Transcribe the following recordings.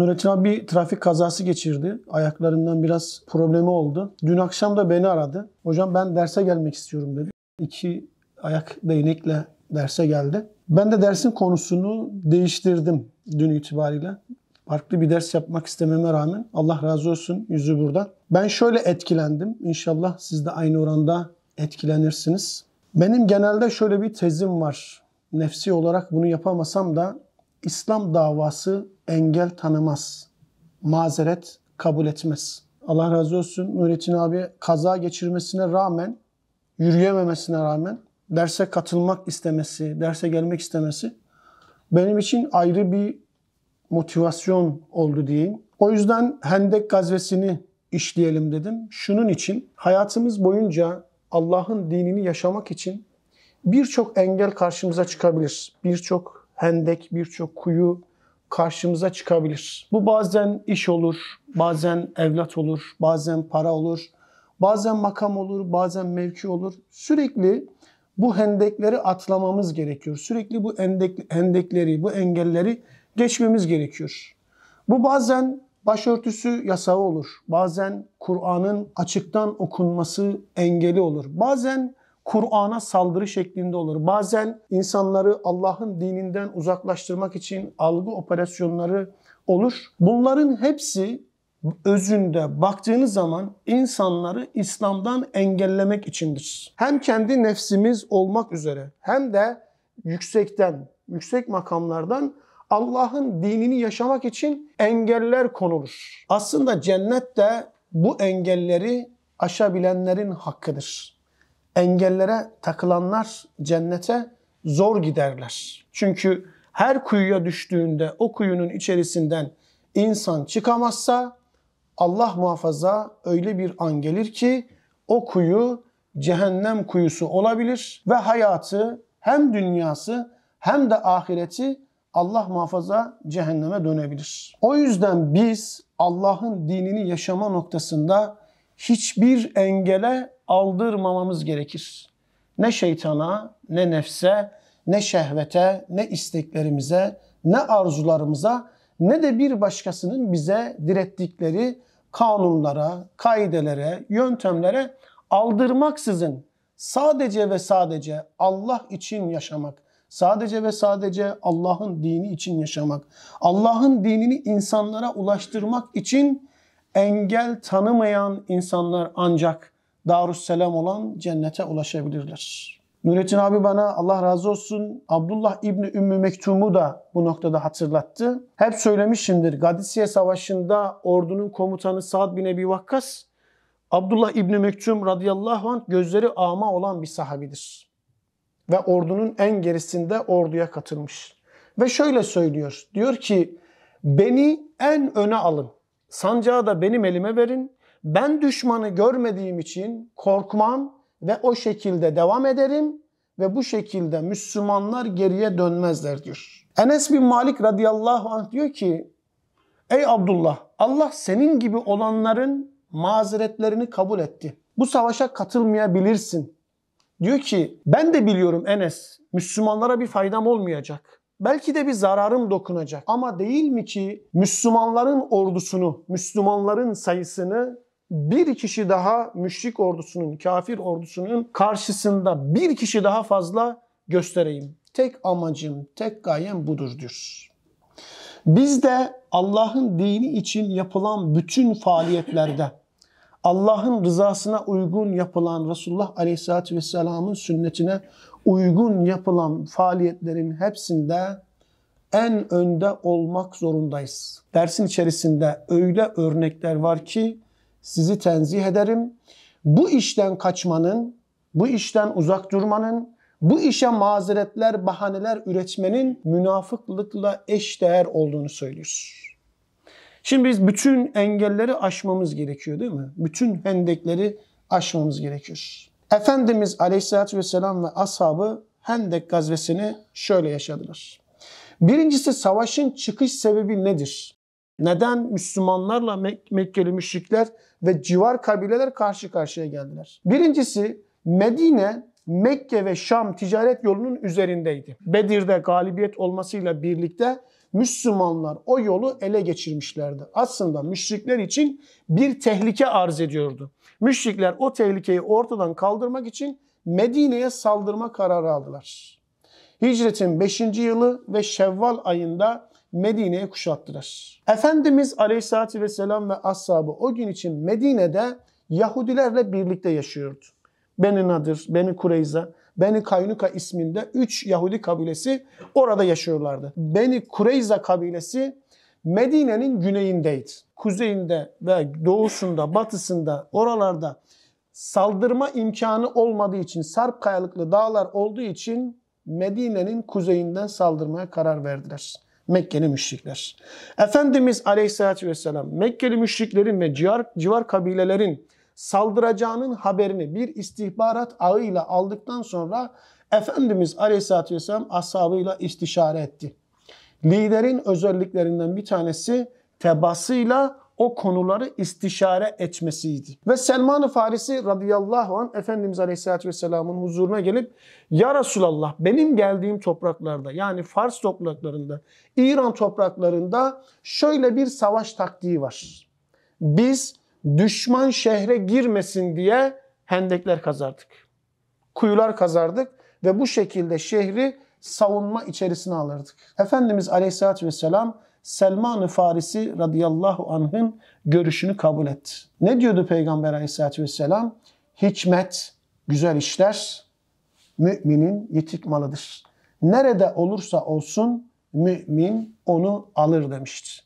Nurettin abi bir trafik kazası geçirdi. Ayaklarından biraz problemi oldu. Dün akşam da beni aradı. Hocam ben derse gelmek istiyorum dedi. İki ayak değnekle derse geldi. Ben de dersin konusunu değiştirdim dün itibariyle. Farklı bir ders yapmak istememe rağmen Allah razı olsun yüzü burada. Ben şöyle etkilendim. İnşallah siz de aynı oranda etkilenirsiniz. Benim genelde şöyle bir tezim var. Nefsi olarak bunu yapamasam da İslam davası engel tanımaz. Mazeret kabul etmez. Allah razı olsun Nurettin abi kaza geçirmesine rağmen, yürüyememesine rağmen derse katılmak istemesi, derse gelmek istemesi benim için ayrı bir motivasyon oldu diyeyim. O yüzden Hendek gazvesini işleyelim dedim. Şunun için hayatımız boyunca Allah'ın dinini yaşamak için birçok engel karşımıza çıkabilir. Birçok hendek, birçok kuyu karşımıza çıkabilir. Bu bazen iş olur, bazen evlat olur, bazen para olur, bazen makam olur, bazen mevki olur. Sürekli bu hendekleri atlamamız gerekiyor. Sürekli bu endek, hendekleri, bu engelleri geçmemiz gerekiyor. Bu bazen başörtüsü yasağı olur. Bazen Kur'an'ın açıktan okunması engeli olur. Bazen Kur'an'a saldırı şeklinde olur. Bazen insanları Allah'ın dininden uzaklaştırmak için algı operasyonları olur. Bunların hepsi özünde baktığınız zaman insanları İslam'dan engellemek içindir. Hem kendi nefsimiz olmak üzere hem de yüksekten, yüksek makamlardan Allah'ın dinini yaşamak için engeller konulur. Aslında cennet de bu engelleri aşabilenlerin hakkıdır engellere takılanlar cennete zor giderler. Çünkü her kuyuya düştüğünde o kuyunun içerisinden insan çıkamazsa Allah muhafaza öyle bir an gelir ki o kuyu cehennem kuyusu olabilir ve hayatı hem dünyası hem de ahireti Allah muhafaza cehenneme dönebilir. O yüzden biz Allah'ın dinini yaşama noktasında hiçbir engele aldırmamamız gerekir. Ne şeytana, ne nefse, ne şehvete, ne isteklerimize, ne arzularımıza, ne de bir başkasının bize direttikleri kanunlara, kaidelere, yöntemlere aldırmaksızın sadece ve sadece Allah için yaşamak, sadece ve sadece Allah'ın dini için yaşamak, Allah'ın dinini insanlara ulaştırmak için engel tanımayan insanlar ancak Darusselam olan cennete ulaşabilirler. Nurettin abi bana Allah razı olsun Abdullah İbni Ümmü Mektum'u da bu noktada hatırlattı. Hep söylemişimdir Gadisiye Savaşı'nda ordunun komutanı Sa'd bin Ebi Vakkas Abdullah İbni Mektum radıyallahu anh gözleri ama olan bir sahabidir. Ve ordunun en gerisinde orduya katılmış. Ve şöyle söylüyor. Diyor ki beni en öne alın. Sancağı da benim elime verin. Ben düşmanı görmediğim için korkmam ve o şekilde devam ederim ve bu şekilde Müslümanlar geriye dönmezler diyor. Enes bin Malik radıyallahu anh diyor ki Ey Abdullah Allah senin gibi olanların mazeretlerini kabul etti. Bu savaşa katılmayabilirsin. Diyor ki ben de biliyorum Enes Müslümanlara bir faydam olmayacak. Belki de bir zararım dokunacak. Ama değil mi ki Müslümanların ordusunu, Müslümanların sayısını bir kişi daha müşrik ordusunun, kafir ordusunun karşısında bir kişi daha fazla göstereyim. Tek amacım, tek gayem budur diyor. Biz de Allah'ın dini için yapılan bütün faaliyetlerde Allah'ın rızasına uygun yapılan Resulullah Aleyhisselatü Vesselam'ın sünnetine uygun yapılan faaliyetlerin hepsinde en önde olmak zorundayız. Dersin içerisinde öyle örnekler var ki sizi tenzih ederim. Bu işten kaçmanın, bu işten uzak durmanın, bu işe mazeretler, bahaneler üretmenin münafıklıkla eşdeğer olduğunu söylüyoruz. Şimdi biz bütün engelleri aşmamız gerekiyor değil mi? Bütün hendekleri aşmamız gerekiyor. Efendimiz Aleyhisselatü Vesselam ve ashabı Hendek gazvesini şöyle yaşadılar. Birincisi savaşın çıkış sebebi nedir? Neden Müslümanlarla Mek Mekkeli müşrikler ve civar kabileler karşı karşıya geldiler? Birincisi Medine Mekke ve Şam ticaret yolunun üzerindeydi. Bedir'de galibiyet olmasıyla birlikte Müslümanlar o yolu ele geçirmişlerdi. Aslında müşrikler için bir tehlike arz ediyordu. Müşrikler o tehlikeyi ortadan kaldırmak için Medine'ye saldırma kararı aldılar. Hicretin 5. yılı ve Şevval ayında Medine'ye kuşattılar. Efendimiz Aleyhisselatü Vesselam ve ashabı o gün için Medine'de Yahudilerle birlikte yaşıyordu. Beni Nadir, Beni Kureyza, Beni Kaynuka isminde 3 Yahudi kabilesi orada yaşıyorlardı. Beni Kureyza kabilesi Medine'nin güneyindeydi. Kuzeyinde ve doğusunda, batısında, oralarda saldırma imkanı olmadığı için, sarp kayalıklı dağlar olduğu için Medine'nin kuzeyinden saldırmaya karar verdiler. Mekkeli müşrikler. Efendimiz Aleyhisselatü Vesselam Mekkeli müşriklerin ve civar, civar kabilelerin saldıracağının haberini bir istihbarat ağıyla aldıktan sonra Efendimiz Aleyhisselatü Vesselam ashabıyla istişare etti. Liderin özelliklerinden bir tanesi tebasıyla o konuları istişare etmesiydi. Ve Selman-ı Farisi radıyallahu an Efendimiz Aleyhisselatü Vesselam'ın huzuruna gelip Ya Resulallah benim geldiğim topraklarda yani Fars topraklarında, İran topraklarında şöyle bir savaş taktiği var. Biz düşman şehre girmesin diye hendekler kazardık. Kuyular kazardık ve bu şekilde şehri savunma içerisine alırdık. Efendimiz Aleyhisselatü Vesselam Selman-ı Farisi radıyallahu anh'ın görüşünü kabul etti. Ne diyordu Peygamber aleyhissalatü vesselam? Hikmet, güzel işler müminin yitik malıdır. Nerede olursa olsun mümin onu alır demiştir.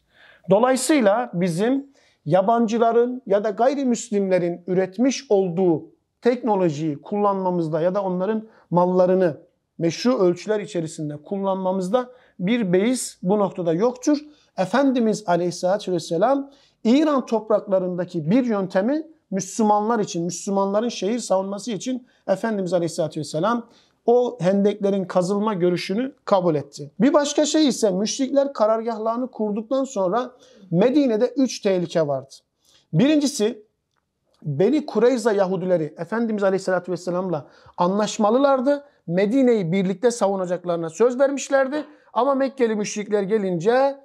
Dolayısıyla bizim yabancıların ya da gayrimüslimlerin üretmiş olduğu teknolojiyi kullanmamızda ya da onların mallarını meşru ölçüler içerisinde kullanmamızda bir beis bu noktada yoktur. Efendimiz Aleyhisselatü Vesselam İran topraklarındaki bir yöntemi Müslümanlar için, Müslümanların şehir savunması için Efendimiz Aleyhisselatü Vesselam o hendeklerin kazılma görüşünü kabul etti. Bir başka şey ise müşrikler karargahlarını kurduktan sonra Medine'de üç tehlike vardı. Birincisi Beni Kureyza Yahudileri Efendimiz Aleyhisselatü Vesselam'la anlaşmalılardı. Medine'yi birlikte savunacaklarına söz vermişlerdi. Ama Mekkeli müşrikler gelince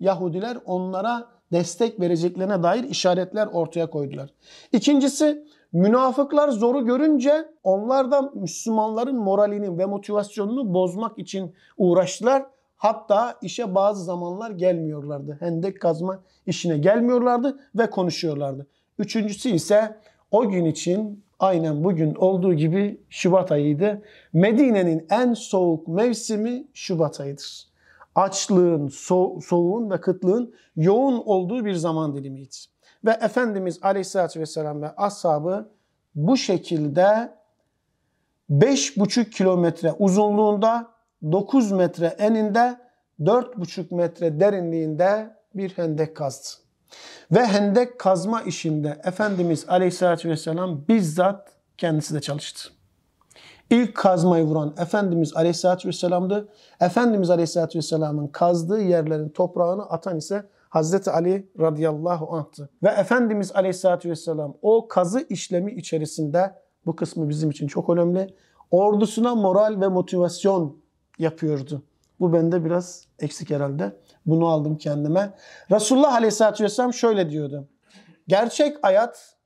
Yahudiler onlara destek vereceklerine dair işaretler ortaya koydular. İkincisi münafıklar zoru görünce onlar da Müslümanların moralini ve motivasyonunu bozmak için uğraştılar. Hatta işe bazı zamanlar gelmiyorlardı. Hendek kazma işine gelmiyorlardı ve konuşuyorlardı. Üçüncüsü ise o gün için aynen bugün olduğu gibi Şubat ayıydı. Medine'nin en soğuk mevsimi Şubat ayıdır. Açlığın, so soğuğun ve kıtlığın yoğun olduğu bir zaman dilimiydi. Ve Efendimiz Aleyhisselatü Vesselam ve ashabı bu şekilde 5,5 kilometre uzunluğunda, 9 metre eninde, 4,5 metre derinliğinde bir hendek kazdı. Ve hendek kazma işinde Efendimiz Aleyhisselatü Vesselam bizzat kendisi de çalıştı. İlk kazmayı vuran Efendimiz Aleyhisselatü Vesselam'dı. Efendimiz Aleyhisselatü Vesselam'ın kazdığı yerlerin toprağını atan ise Hazreti Ali radıyallahu anh'tı. Ve Efendimiz Aleyhisselatü Vesselam o kazı işlemi içerisinde bu kısmı bizim için çok önemli. Ordusuna moral ve motivasyon yapıyordu. Bu bende biraz eksik herhalde. Bunu aldım kendime. Resulullah Aleyhisselatü Vesselam şöyle diyordu. Gerçek hayat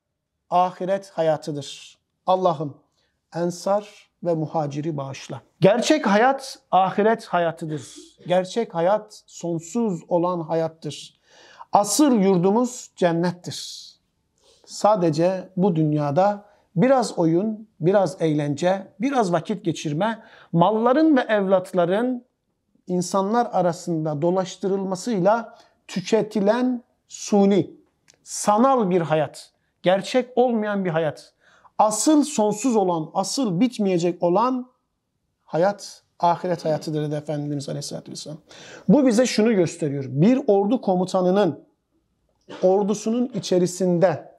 ahiret hayatıdır. Allah'ım ensar ve muhaciri bağışla. Gerçek hayat ahiret hayatıdır. Gerçek hayat sonsuz olan hayattır. Asıl yurdumuz cennettir. Sadece bu dünyada biraz oyun, biraz eğlence, biraz vakit geçirme, malların ve evlatların insanlar arasında dolaştırılmasıyla tüketilen suni, sanal bir hayat, gerçek olmayan bir hayat, asıl sonsuz olan, asıl bitmeyecek olan hayat ahiret hayatıdır dedi Efendimiz Aleyhisselatü Vesselam. Bu bize şunu gösteriyor. Bir ordu komutanının ordusunun içerisinde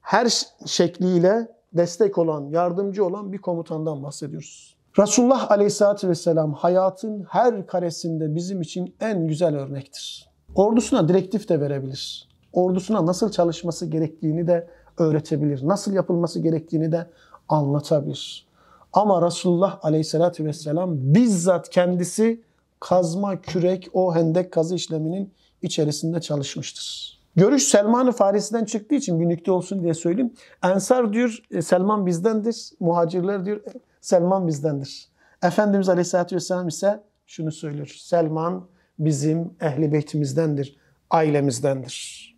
her şekliyle destek olan, yardımcı olan bir komutandan bahsediyoruz. Resulullah Aleyhisselatü Vesselam hayatın her karesinde bizim için en güzel örnektir. Ordusuna direktif de verebilir. Ordusuna nasıl çalışması gerektiğini de öğretebilir. Nasıl yapılması gerektiğini de anlatabilir. Ama Resulullah Aleyhisselatü Vesselam bizzat kendisi kazma, kürek, o hendek kazı işleminin içerisinde çalışmıştır. Görüş Selman-ı Farisi'den çıktığı için günlükte olsun diye söyleyeyim. Ensar diyor e, Selman bizdendir. Muhacirler diyor Selman bizdendir. Efendimiz Aleyhisselatü Vesselam ise şunu söylüyor. Selman bizim ehli beytimizdendir, ailemizdendir.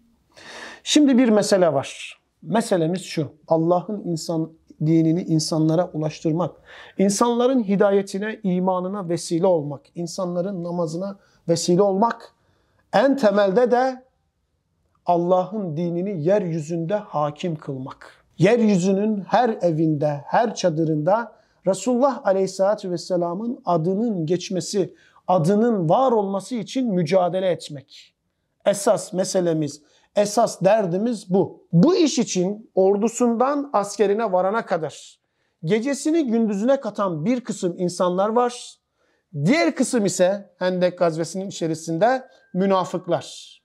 Şimdi bir mesele var. Meselemiz şu. Allah'ın insan dinini insanlara ulaştırmak, insanların hidayetine, imanına vesile olmak, insanların namazına vesile olmak en temelde de Allah'ın dinini yeryüzünde hakim kılmak. Yeryüzünün her evinde, her çadırında Resulullah Aleyhisselatü Vesselam'ın adının geçmesi, adının var olması için mücadele etmek. Esas meselemiz, esas derdimiz bu. Bu iş için ordusundan askerine varana kadar gecesini gündüzüne katan bir kısım insanlar var. Diğer kısım ise Hendek gazvesinin içerisinde münafıklar.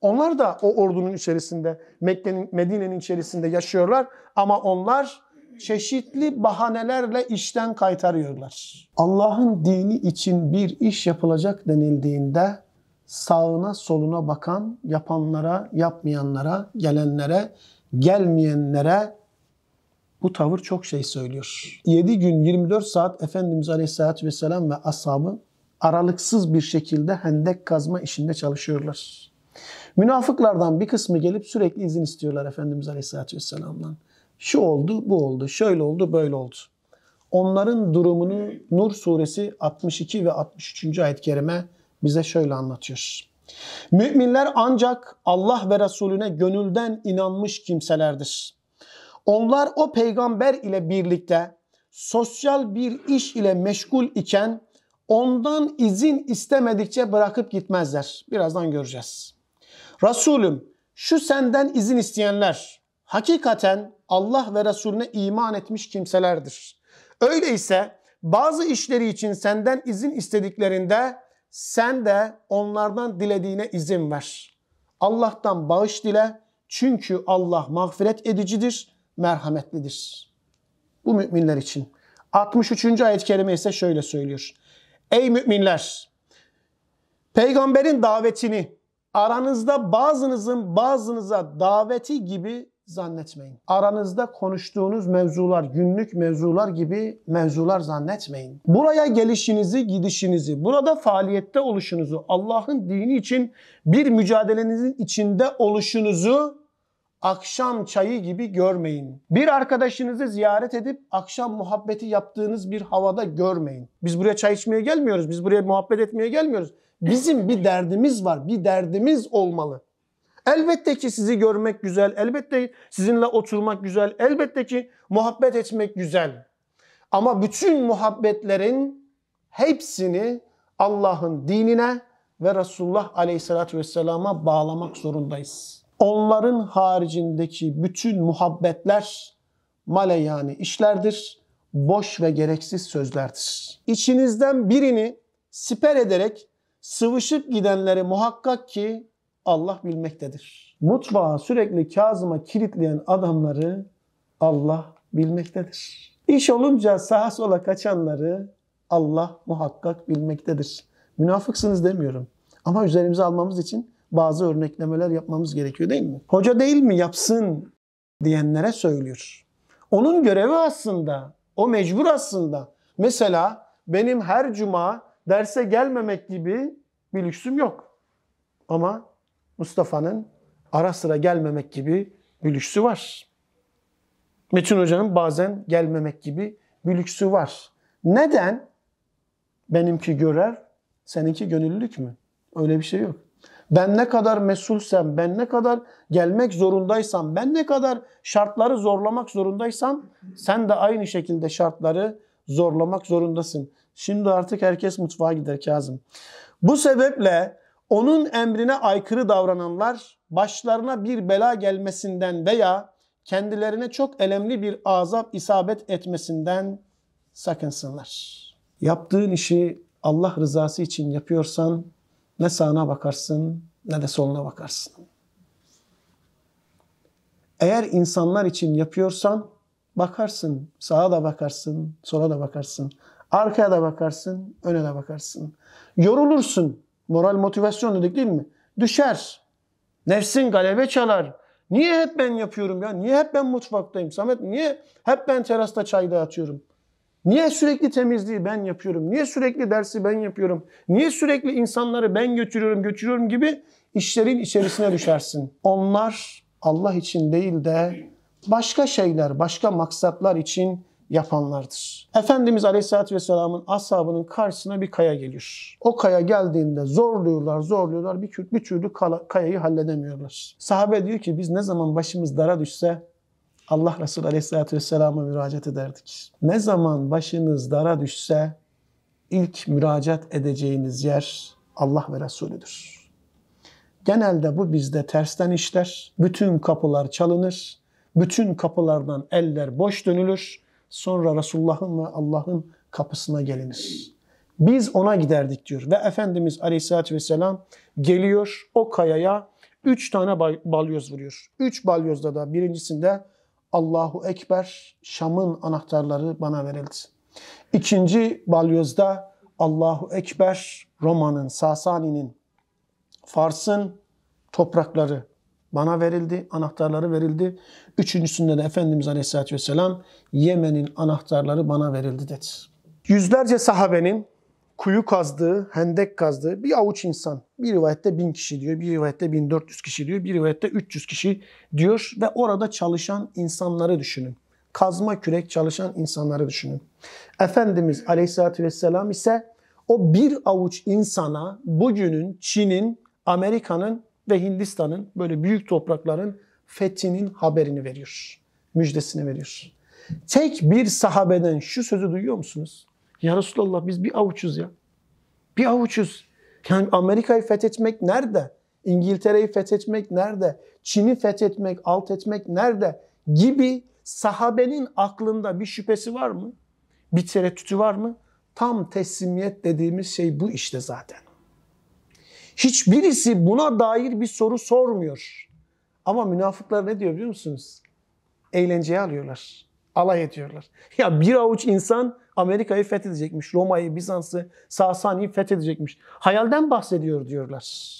Onlar da o ordunun içerisinde, Mekke'nin, Medine'nin içerisinde yaşıyorlar ama onlar çeşitli bahanelerle işten kaytarıyorlar. Allah'ın dini için bir iş yapılacak denildiğinde sağına soluna bakan, yapanlara, yapmayanlara, gelenlere, gelmeyenlere bu tavır çok şey söylüyor. 7 gün 24 saat Efendimiz Aleyhisselatü Vesselam ve ashabı aralıksız bir şekilde hendek kazma işinde çalışıyorlar. Münafıklardan bir kısmı gelip sürekli izin istiyorlar Efendimiz Aleyhisselatü Vesselam'dan. Şu oldu, bu oldu, şöyle oldu, böyle oldu. Onların durumunu Nur suresi 62 ve 63. ayet kerime bize şöyle anlatıyor. Müminler ancak Allah ve Resulüne gönülden inanmış kimselerdir. Onlar o peygamber ile birlikte sosyal bir iş ile meşgul iken ondan izin istemedikçe bırakıp gitmezler. Birazdan göreceğiz. Resulüm şu senden izin isteyenler hakikaten Allah ve Resulüne iman etmiş kimselerdir. Öyleyse bazı işleri için senden izin istediklerinde sen de onlardan dilediğine izin ver. Allah'tan bağış dile çünkü Allah mağfiret edicidir, merhametlidir. Bu müminler için. 63. ayet-i kerime ise şöyle söylüyor. Ey müminler! Peygamberin davetini aranızda bazınızın bazınıza daveti gibi zannetmeyin. Aranızda konuştuğunuz mevzular, günlük mevzular gibi mevzular zannetmeyin. Buraya gelişinizi, gidişinizi, burada faaliyette oluşunuzu, Allah'ın dini için bir mücadelenizin içinde oluşunuzu akşam çayı gibi görmeyin. Bir arkadaşınızı ziyaret edip akşam muhabbeti yaptığınız bir havada görmeyin. Biz buraya çay içmeye gelmiyoruz. Biz buraya muhabbet etmeye gelmiyoruz. Bizim bir derdimiz var. Bir derdimiz olmalı. Elbette ki sizi görmek güzel, elbette sizinle oturmak güzel, elbette ki muhabbet etmek güzel. Ama bütün muhabbetlerin hepsini Allah'ın dinine ve Resulullah Aleyhisselatü Vesselam'a bağlamak zorundayız. Onların haricindeki bütün muhabbetler male yani işlerdir, boş ve gereksiz sözlerdir. İçinizden birini siper ederek sıvışıp gidenleri muhakkak ki Allah bilmektedir. Mutfağı sürekli Kazım'a kilitleyen adamları Allah bilmektedir. İş olunca sağa sola kaçanları Allah muhakkak bilmektedir. Münafıksınız demiyorum. Ama üzerimize almamız için bazı örneklemeler yapmamız gerekiyor değil mi? Hoca değil mi yapsın diyenlere söylüyor. Onun görevi aslında, o mecbur aslında. Mesela benim her cuma derse gelmemek gibi bir lüksüm yok. Ama Mustafa'nın ara sıra gelmemek gibi bülüksü var. Metin Hoca'nın bazen gelmemek gibi bülüksü var. Neden? Benimki görer, seninki gönüllülük mü? Öyle bir şey yok. Ben ne kadar mesulsem, ben ne kadar gelmek zorundaysam, ben ne kadar şartları zorlamak zorundaysam sen de aynı şekilde şartları zorlamak zorundasın. Şimdi artık herkes mutfağa gider Kazım. Bu sebeple onun emrine aykırı davrananlar başlarına bir bela gelmesinden veya kendilerine çok elemli bir azap isabet etmesinden sakınsınlar. Yaptığın işi Allah rızası için yapıyorsan ne sağına bakarsın ne de soluna bakarsın. Eğer insanlar için yapıyorsan bakarsın, sağa da bakarsın, sola da bakarsın, arkaya da bakarsın, öne de bakarsın. Yorulursun, Moral motivasyon dedik değil mi? Düşer. Nefsin galebe çalar. Niye hep ben yapıyorum ya? Niye hep ben mutfaktayım? Samet niye hep ben terasta çay dağıtıyorum? Niye sürekli temizliği ben yapıyorum? Niye sürekli dersi ben yapıyorum? Niye sürekli insanları ben götürüyorum, götürüyorum gibi işlerin içerisine düşersin. Onlar Allah için değil de başka şeyler, başka maksatlar için yapanlardır. Efendimiz Aleyhisselatü Vesselam'ın ashabının karşısına bir kaya gelir. O kaya geldiğinde zorluyorlar, zorluyorlar. Bir, bir türlü kayayı halledemiyorlar. Sahabe diyor ki biz ne zaman başımız dara düşse Allah Resulü Aleyhisselatü Vesselam'a müracaat ederdik. Ne zaman başınız dara düşse ilk müracaat edeceğiniz yer Allah ve Resulüdür. Genelde bu bizde tersten işler. Bütün kapılar çalınır. Bütün kapılardan eller boş dönülür. Sonra Resulullah'ın ve Allah'ın kapısına geliniz. Biz ona giderdik diyor. Ve Efendimiz Aleyhisselatü Vesselam geliyor o kayaya üç tane balyoz vuruyor. Üç balyozda da birincisinde Allahu Ekber Şam'ın anahtarları bana verildi. İkinci balyozda Allahu Ekber Roma'nın, Sasani'nin, Fars'ın toprakları bana verildi, anahtarları verildi. Üçüncüsünde de Efendimiz Aleyhisselatü Vesselam Yemen'in anahtarları bana verildi dedi. Yüzlerce sahabenin kuyu kazdığı, hendek kazdığı bir avuç insan. Bir rivayette bin kişi diyor, bir rivayette 1400 kişi diyor, bir rivayette 300 kişi diyor ve orada çalışan insanları düşünün. Kazma kürek çalışan insanları düşünün. Efendimiz Aleyhisselatü Vesselam ise o bir avuç insana bugünün Çin'in, Amerika'nın ve Hindistan'ın böyle büyük toprakların fethinin haberini veriyor. Müjdesini veriyor. Tek bir sahabeden şu sözü duyuyor musunuz? Ya Resulallah biz bir avuçuz ya. Bir avuçuz. Yani Amerika'yı fethetmek nerede? İngiltere'yi fethetmek nerede? Çin'i fethetmek, alt etmek nerede? Gibi sahabenin aklında bir şüphesi var mı? Bir tereddütü var mı? Tam teslimiyet dediğimiz şey bu işte zaten. Hiçbirisi buna dair bir soru sormuyor. Ama münafıklar ne diyor biliyor musunuz? Eğlenceye alıyorlar. Alay ediyorlar. Ya bir avuç insan Amerika'yı fethedecekmiş. Roma'yı, Bizans'ı, Sasani'yi fethedecekmiş. Hayalden bahsediyor diyorlar.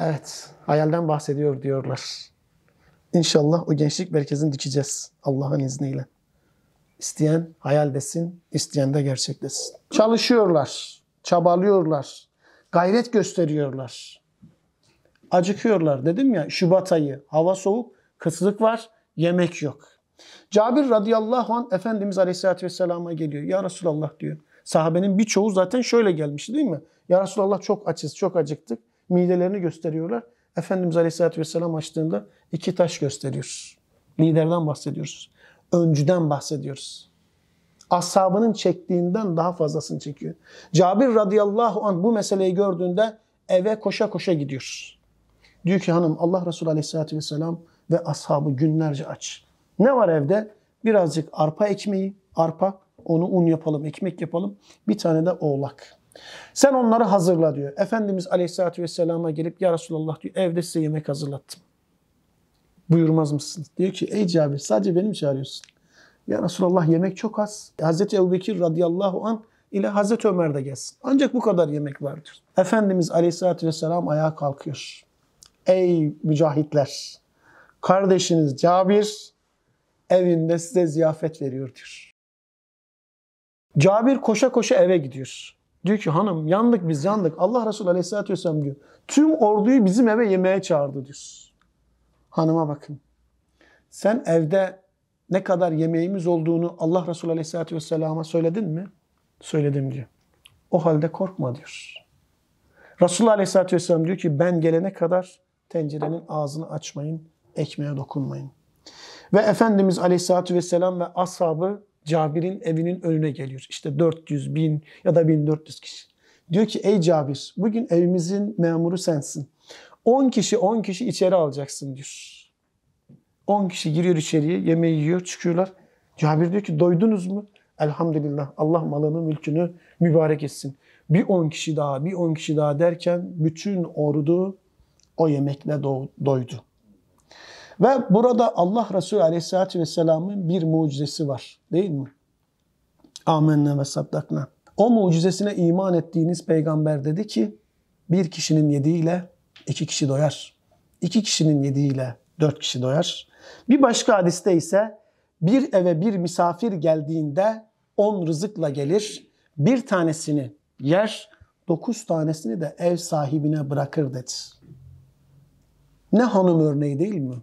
Evet, hayalden bahsediyor diyorlar. İnşallah o gençlik merkezini dikeceğiz Allah'ın izniyle. İsteyen hayal desin, isteyen de gerçekleşsin. Çalışıyorlar, çabalıyorlar gayret gösteriyorlar. Acıkıyorlar dedim ya Şubat ayı. Hava soğuk, kıtlık var, yemek yok. Cabir radıyallahu an Efendimiz aleyhissalatü vesselama geliyor. Ya Resulallah diyor. Sahabenin birçoğu zaten şöyle gelmişti değil mi? Ya Resulallah çok açız, çok acıktık. Midelerini gösteriyorlar. Efendimiz aleyhissalatü vesselam açtığında iki taş gösteriyoruz. Liderden bahsediyoruz. Öncüden bahsediyoruz ashabının çektiğinden daha fazlasını çekiyor. Cabir radıyallahu an bu meseleyi gördüğünde eve koşa koşa gidiyor. Diyor ki hanım Allah Resulü aleyhissalatü vesselam ve ashabı günlerce aç. Ne var evde? Birazcık arpa ekmeği, arpa, onu un yapalım, ekmek yapalım. Bir tane de oğlak. Sen onları hazırla diyor. Efendimiz Aleyhisselatü Vesselam'a gelip ya Resulallah diyor evde size yemek hazırlattım. Buyurmaz mısın? Diyor ki ey Cabir sadece beni mi çağırıyorsun? Ya Resulallah yemek çok az. Hazreti Ebubekir radıyallahu an ile Hazreti Ömer de gelsin. Ancak bu kadar yemek vardır. Efendimiz aleyhissalatü vesselam ayağa kalkıyor. Ey mücahitler! Kardeşiniz Cabir evinde size ziyafet veriyor diyor. Cabir koşa koşa eve gidiyor. Diyor ki hanım yandık biz yandık. Allah Resulü aleyhissalatü vesselam diyor. Tüm orduyu bizim eve yemeğe çağırdı diyor. Hanıma bakın. Sen evde ne kadar yemeğimiz olduğunu Allah Resulü Aleyhisselatü Vesselam'a söyledin mi? Söyledim diyor. O halde korkma diyor. Resulullah Aleyhisselatü Vesselam diyor ki ben gelene kadar tencerenin ağzını açmayın, ekmeğe dokunmayın. Ve Efendimiz Aleyhisselatü Vesselam ve ashabı Cabir'in evinin önüne geliyor. İşte 400 bin ya da 1400 kişi. Diyor ki ey Cabir bugün evimizin memuru sensin. 10 kişi 10 kişi içeri alacaksın diyor. 10 kişi giriyor içeriye, yemeği yiyor, çıkıyorlar. Cabir diyor ki doydunuz mu? Elhamdülillah Allah malını mülkünü mübarek etsin. Bir 10 kişi daha, bir 10 kişi daha derken bütün ordu o yemekle do doydu. Ve burada Allah Resulü Aleyhisselatü Vesselam'ın bir mucizesi var değil mi? Amenna ve saddakna. O mucizesine iman ettiğiniz peygamber dedi ki bir kişinin yediğiyle iki kişi doyar. İki kişinin yediğiyle dört kişi doyar. Bir başka hadiste ise bir eve bir misafir geldiğinde on rızıkla gelir, bir tanesini yer, dokuz tanesini de ev sahibine bırakır dedi. Ne hanım örneği değil mi?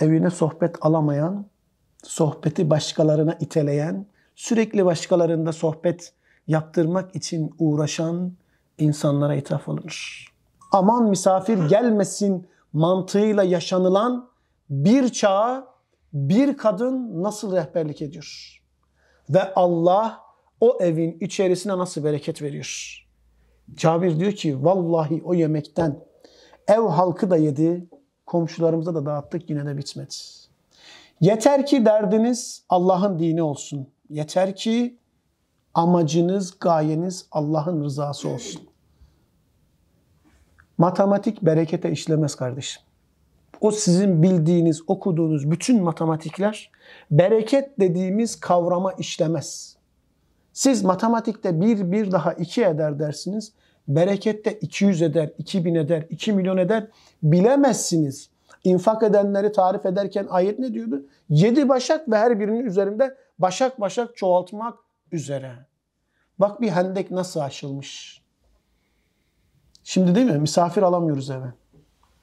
Evine sohbet alamayan, sohbeti başkalarına iteleyen, sürekli başkalarında sohbet yaptırmak için uğraşan insanlara ithaf olunur. Aman misafir gelmesin mantığıyla yaşanılan bir çağa bir kadın nasıl rehberlik ediyor? Ve Allah o evin içerisine nasıl bereket veriyor? Cabir diyor ki vallahi o yemekten ev halkı da yedi, komşularımıza da dağıttık yine de bitmedi. Yeter ki derdiniz Allah'ın dini olsun. Yeter ki amacınız, gayeniz Allah'ın rızası olsun. Matematik berekete işlemez kardeşim. O sizin bildiğiniz, okuduğunuz bütün matematikler bereket dediğimiz kavrama işlemez. Siz matematikte bir bir daha iki eder dersiniz. Berekette 200 eder, 2000 eder, 2 milyon eder bilemezsiniz. İnfak edenleri tarif ederken ayet ne diyordu? Yedi başak ve her birinin üzerinde başak başak çoğaltmak üzere. Bak bir hendek nasıl açılmış. Şimdi değil mi? Misafir alamıyoruz eve.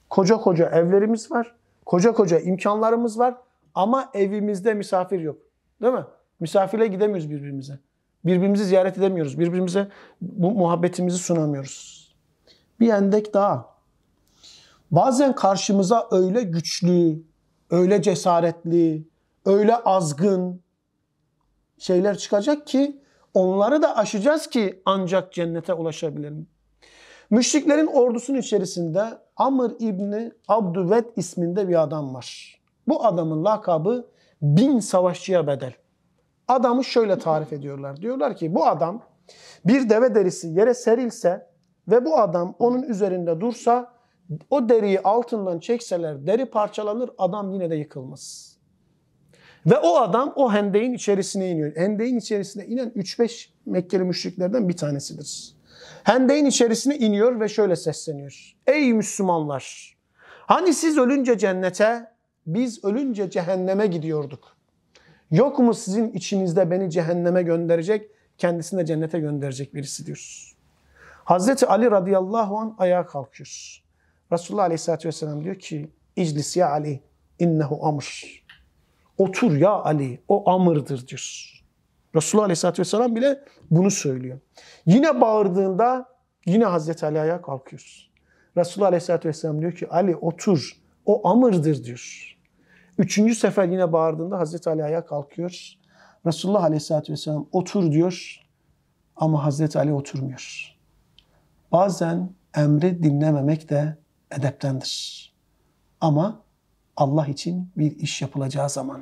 Koca koca evlerimiz var. Koca koca imkanlarımız var. Ama evimizde misafir yok. Değil mi? Misafire gidemiyoruz birbirimize. Birbirimizi ziyaret edemiyoruz. Birbirimize bu muhabbetimizi sunamıyoruz. Bir endek daha. Bazen karşımıza öyle güçlü, öyle cesaretli, öyle azgın şeyler çıkacak ki onları da aşacağız ki ancak cennete ulaşabilirim. Müşriklerin ordusunun içerisinde Amr İbni Abdüvet isminde bir adam var. Bu adamın lakabı bin savaşçıya bedel. Adamı şöyle tarif ediyorlar. Diyorlar ki bu adam bir deve derisi yere serilse ve bu adam onun üzerinde dursa o deriyi altından çekseler deri parçalanır adam yine de yıkılmaz. Ve o adam o hendeyin içerisine iniyor. Hendeyin içerisine inen 3-5 Mekkeli müşriklerden bir tanesidir hendeyin içerisine iniyor ve şöyle sesleniyor. Ey Müslümanlar! Hani siz ölünce cennete, biz ölünce cehenneme gidiyorduk. Yok mu sizin içinizde beni cehenneme gönderecek, kendisini de cennete gönderecek birisi diyor. Hazreti Ali radıyallahu an ayağa kalkıyor. Resulullah aleyhissalatü vesselam diyor ki, İclis ya Ali, innehu amr. Otur ya Ali, o amırdır diyor. Resulullah Aleyhisselatü Vesselam bile bunu söylüyor. Yine bağırdığında yine Hazreti Ali ayağa kalkıyoruz. Resulullah Aleyhisselatü Vesselam diyor ki Ali otur o amırdır diyor. Üçüncü sefer yine bağırdığında Hazreti Ali ayağa kalkıyor. Resulullah Aleyhisselatü Vesselam otur diyor ama Hazreti Ali oturmuyor. Bazen emri dinlememek de edeptendir. Ama Allah için bir iş yapılacağı zaman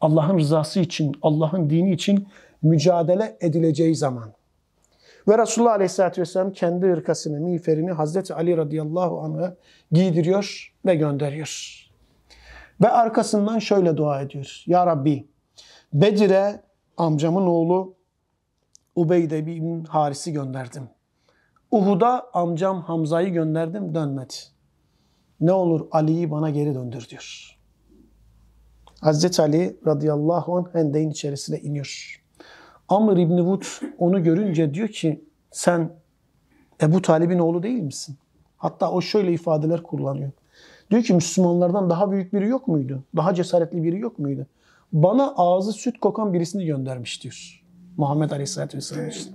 Allah'ın rızası için, Allah'ın dini için mücadele edileceği zaman. Ve Resulullah Aleyhisselatü Vesselam kendi hırkasını, miğferini Hazreti Ali radıyallahu anh'a giydiriyor ve gönderiyor. Ve arkasından şöyle dua ediyor. Ya Rabbi Bedir'e amcamın oğlu Ubeyde bin Haris'i gönderdim. Uhud'a amcam Hamza'yı gönderdim dönmedi. Ne olur Ali'yi bana geri döndür diyor. Hazreti Ali radıyallahu anh hendeyin içerisine iniyor. Amr İbni Vud onu görünce diyor ki sen Ebu Talib'in oğlu değil misin? Hatta o şöyle ifadeler kullanıyor. Diyor ki Müslümanlardan daha büyük biri yok muydu? Daha cesaretli biri yok muydu? Bana ağzı süt kokan birisini göndermiş diyor. Muhammed Aleyhisselatü Vesselam için.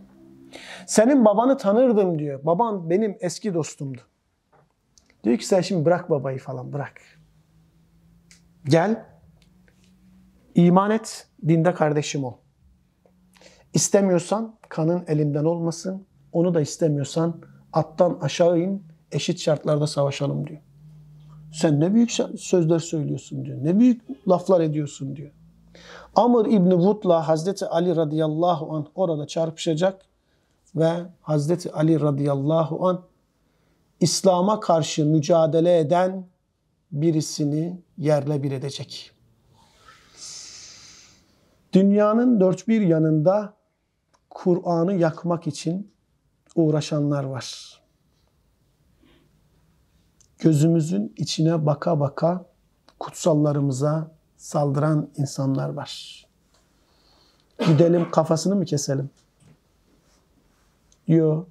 Senin babanı tanırdım diyor. Baban benim eski dostumdu. Diyor ki sen şimdi bırak babayı falan bırak. Gel İman et, dinde kardeşim ol. İstemiyorsan kanın elimden olmasın, onu da istemiyorsan attan aşağı in, eşit şartlarda savaşalım diyor. Sen ne büyük sözler söylüyorsun diyor. Ne büyük laflar ediyorsun diyor. Amr İbni Vud'la Hazreti Ali radıyallahu an orada çarpışacak ve Hazreti Ali radıyallahu an İslam'a karşı mücadele eden birisini yerle bir edecek. Dünyanın dört bir yanında Kur'an'ı yakmak için uğraşanlar var. Gözümüzün içine baka baka kutsallarımıza saldıran insanlar var. Gidelim kafasını mı keselim? Yo.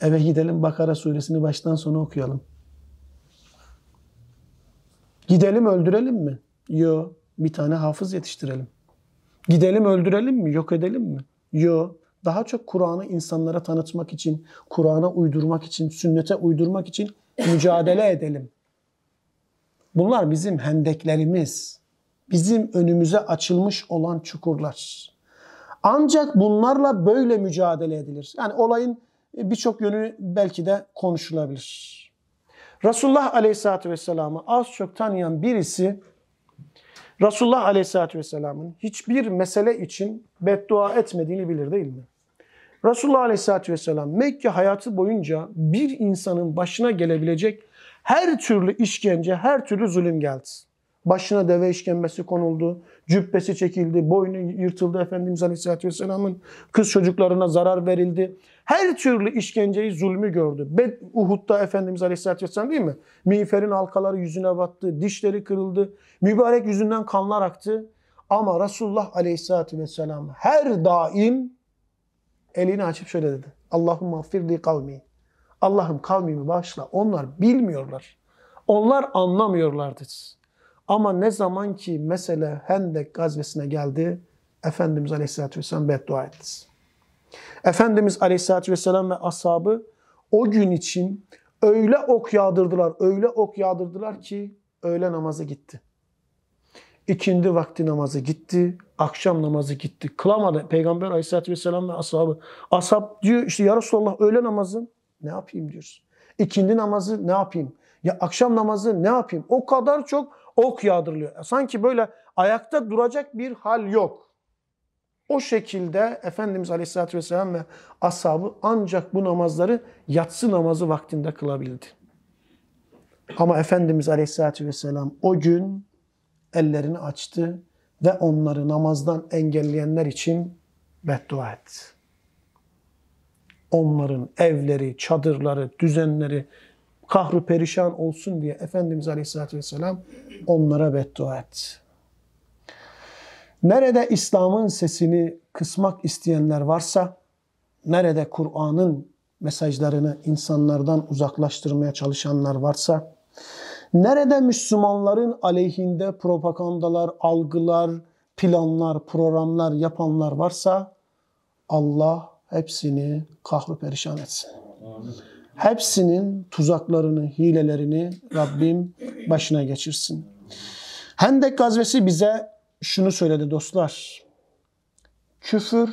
Eve gidelim Bakara suresini baştan sona okuyalım. Gidelim öldürelim mi? Yo. Bir tane hafız yetiştirelim. Gidelim öldürelim mi? Yok edelim mi? Yok. Daha çok Kur'an'ı insanlara tanıtmak için, Kur'an'a uydurmak için, sünnete uydurmak için mücadele edelim. Bunlar bizim hendeklerimiz. Bizim önümüze açılmış olan çukurlar. Ancak bunlarla böyle mücadele edilir. Yani olayın e, birçok yönü belki de konuşulabilir. Resulullah Aleyhisselatü Vesselam'ı az çok tanıyan birisi Resulullah Aleyhisselatü Vesselam'ın hiçbir mesele için beddua etmediğini bilir değil mi? Resulullah Aleyhisselatü Vesselam Mekke hayatı boyunca bir insanın başına gelebilecek her türlü işkence, her türlü zulüm geldi. Başına deve işkembesi konuldu, cübbesi çekildi, boynu yırtıldı Efendimiz Aleyhisselatü Vesselam'ın. Kız çocuklarına zarar verildi. Her türlü işkenceyi, zulmü gördü. Bed Uhud'da Efendimiz Aleyhisselatü Vesselam değil mi? Miğferin halkaları yüzüne battı, dişleri kırıldı. Mübarek yüzünden kanlar aktı. Ama Resulullah Aleyhisselatü Vesselam her daim elini açıp şöyle dedi. Allahümme affirli kavmi. Allah'ım kavmimi bağışla. Onlar bilmiyorlar. Onlar anlamıyorlar dedi. Ama ne zaman ki mesele Hendek gazvesine geldi, Efendimiz Aleyhisselatü Vesselam beddua etti. Efendimiz Aleyhisselatü Vesselam ve ashabı o gün için öyle ok yağdırdılar, öyle ok yağdırdılar ki öğle namazı gitti. İkindi vakti namazı gitti, akşam namazı gitti. Kılamadı Peygamber Aleyhisselatü Vesselam ve ashabı. Ashab diyor işte ya Resulallah öğle namazı ne yapayım diyoruz. İkindi namazı ne yapayım? Ya akşam namazı ne yapayım? O kadar çok ok yağdırılıyor. E, sanki böyle ayakta duracak bir hal yok. O şekilde Efendimiz Aleyhisselatü Vesselam ve ashabı ancak bu namazları yatsı namazı vaktinde kılabildi. Ama Efendimiz Aleyhisselatü Vesselam o gün ellerini açtı ve onları namazdan engelleyenler için beddua etti. Onların evleri, çadırları, düzenleri, kahru perişan olsun diye Efendimiz Aleyhisselatü Vesselam onlara beddua etti. Nerede İslam'ın sesini kısmak isteyenler varsa, nerede Kur'an'ın mesajlarını insanlardan uzaklaştırmaya çalışanlar varsa, nerede Müslümanların aleyhinde propagandalar, algılar, planlar, programlar yapanlar varsa Allah hepsini kahru perişan etsin. Amin hepsinin tuzaklarını, hilelerini Rabbim başına geçirsin. Hendek gazvesi bize şunu söyledi dostlar. Küfür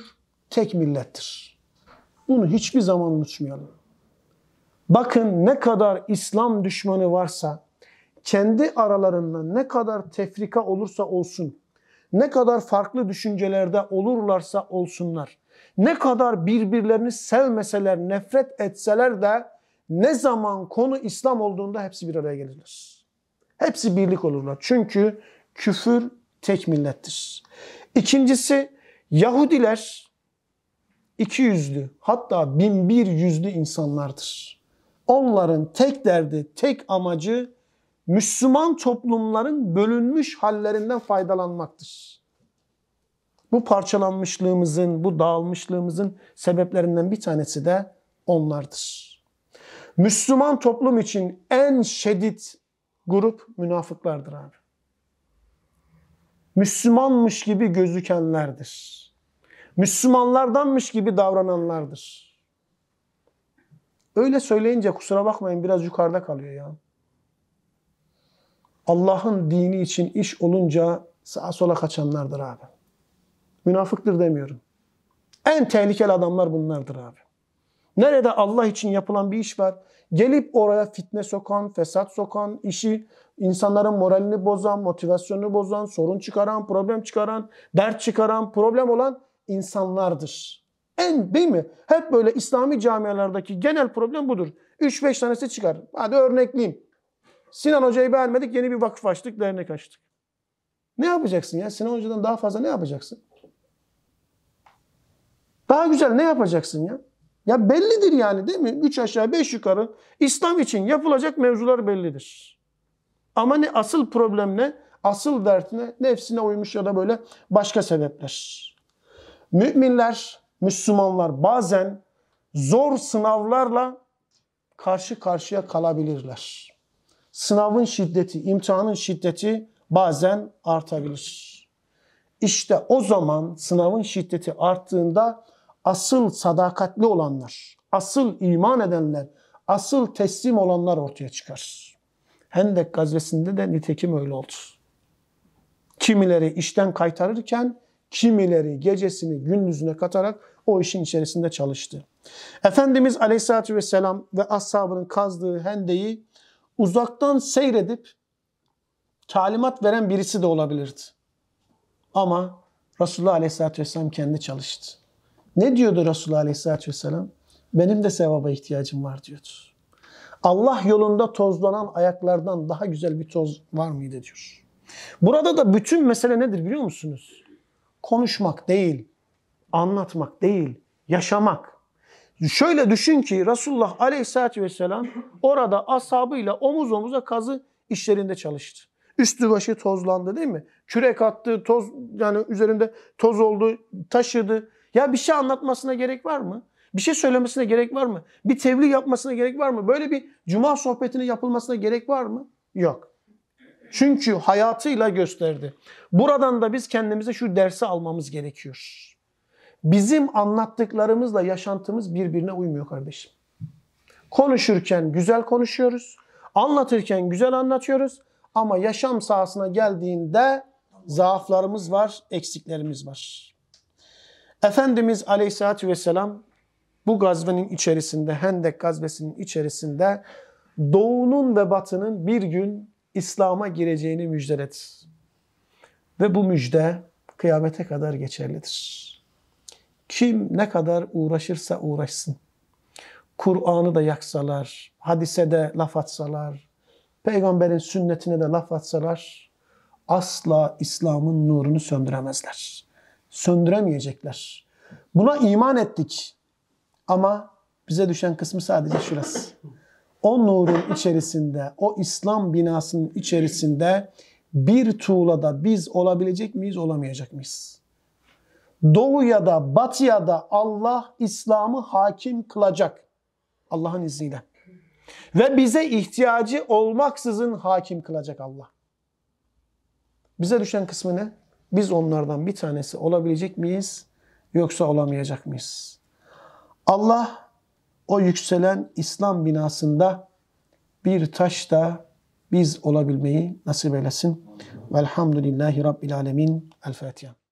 tek millettir. Bunu hiçbir zaman unutmayalım. Bakın ne kadar İslam düşmanı varsa, kendi aralarında ne kadar tefrika olursa olsun, ne kadar farklı düşüncelerde olurlarsa olsunlar, ne kadar birbirlerini sevmeseler, nefret etseler de ne zaman konu İslam olduğunda hepsi bir araya gelirler. Hepsi birlik olurlar. Çünkü küfür tek millettir. İkincisi Yahudiler iki yüzlü hatta bin bir yüzlü insanlardır. Onların tek derdi, tek amacı Müslüman toplumların bölünmüş hallerinden faydalanmaktır. Bu parçalanmışlığımızın, bu dağılmışlığımızın sebeplerinden bir tanesi de onlardır. Müslüman toplum için en şiddet grup münafıklardır abi. Müslümanmış gibi gözükenlerdir. Müslümanlardanmış gibi davrananlardır. Öyle söyleyince kusura bakmayın biraz yukarıda kalıyor ya. Allah'ın dini için iş olunca sağa sola kaçanlardır abi. Münafıktır demiyorum. En tehlikeli adamlar bunlardır abi. Nerede Allah için yapılan bir iş var? Gelip oraya fitne sokan, fesat sokan, işi insanların moralini bozan, motivasyonunu bozan, sorun çıkaran, problem çıkaran, dert çıkaran, problem olan insanlardır. En değil mi? Hep böyle İslami camialardaki genel problem budur. 3-5 tanesi çıkar. Hadi örnekleyeyim. Sinan Hoca'yı beğenmedik, yeni bir vakıf açtık, dernek açtık. Ne yapacaksın ya? Sinan Hoca'dan daha fazla ne yapacaksın? Daha güzel ne yapacaksın ya? Ya bellidir yani değil mi? Üç aşağı beş yukarı İslam için yapılacak mevzular bellidir. Ama ne asıl problem ne? Asıl dertine ne? Nefsine uymuş ya da böyle başka sebepler. Müminler, Müslümanlar bazen zor sınavlarla karşı karşıya kalabilirler. Sınavın şiddeti, imtihanın şiddeti bazen artabilir. İşte o zaman sınavın şiddeti arttığında asıl sadakatli olanlar, asıl iman edenler, asıl teslim olanlar ortaya çıkar. Hendek gazvesinde de nitekim öyle oldu. Kimileri işten kaytarırken kimileri gecesini gündüzüne katarak o işin içerisinde çalıştı. Efendimiz Aleyhisselatü Vesselam ve ashabının kazdığı hendeyi uzaktan seyredip talimat veren birisi de olabilirdi. Ama Resulullah Aleyhisselatü Vesselam kendi çalıştı. Ne diyordu Resulullah Aleyhisselatü Vesselam? Benim de sevaba ihtiyacım var diyordu. Allah yolunda tozlanan ayaklardan daha güzel bir toz var mıydı diyor. Burada da bütün mesele nedir biliyor musunuz? Konuşmak değil, anlatmak değil, yaşamak. Şöyle düşün ki Resulullah Aleyhisselatü Vesselam orada ashabıyla omuz omuza kazı işlerinde çalıştı. Üstü başı tozlandı değil mi? Kürek attı, toz yani üzerinde toz oldu, taşıdı. Ya bir şey anlatmasına gerek var mı? Bir şey söylemesine gerek var mı? Bir tebliğ yapmasına gerek var mı? Böyle bir cuma sohbetinin yapılmasına gerek var mı? Yok. Çünkü hayatıyla gösterdi. Buradan da biz kendimize şu dersi almamız gerekiyor. Bizim anlattıklarımızla yaşantımız birbirine uymuyor kardeşim. Konuşurken güzel konuşuyoruz. Anlatırken güzel anlatıyoruz. Ama yaşam sahasına geldiğinde zaaflarımız var, eksiklerimiz var. Efendimiz Aleyhisselatü Vesselam bu gazvenin içerisinde, Hendek gazvesinin içerisinde doğunun ve batının bir gün İslam'a gireceğini müjdeledi. Ve bu müjde kıyamete kadar geçerlidir. Kim ne kadar uğraşırsa uğraşsın. Kur'an'ı da yaksalar, hadise de laf atsalar, peygamberin sünnetine de laf atsalar asla İslam'ın nurunu söndüremezler söndüremeyecekler. Buna iman ettik ama bize düşen kısmı sadece şurası. O nurun içerisinde, o İslam binasının içerisinde bir tuğlada biz olabilecek miyiz, olamayacak mıyız? Doğu ya da batı ya da Allah İslam'ı hakim kılacak. Allah'ın izniyle. Ve bize ihtiyacı olmaksızın hakim kılacak Allah. Bize düşen kısmı ne? Biz onlardan bir tanesi olabilecek miyiz yoksa olamayacak mıyız? Allah o yükselen İslam binasında bir taş da biz olabilmeyi nasip eylesin. Velhamdülillahi Rabbil Alemin. El Fatiha.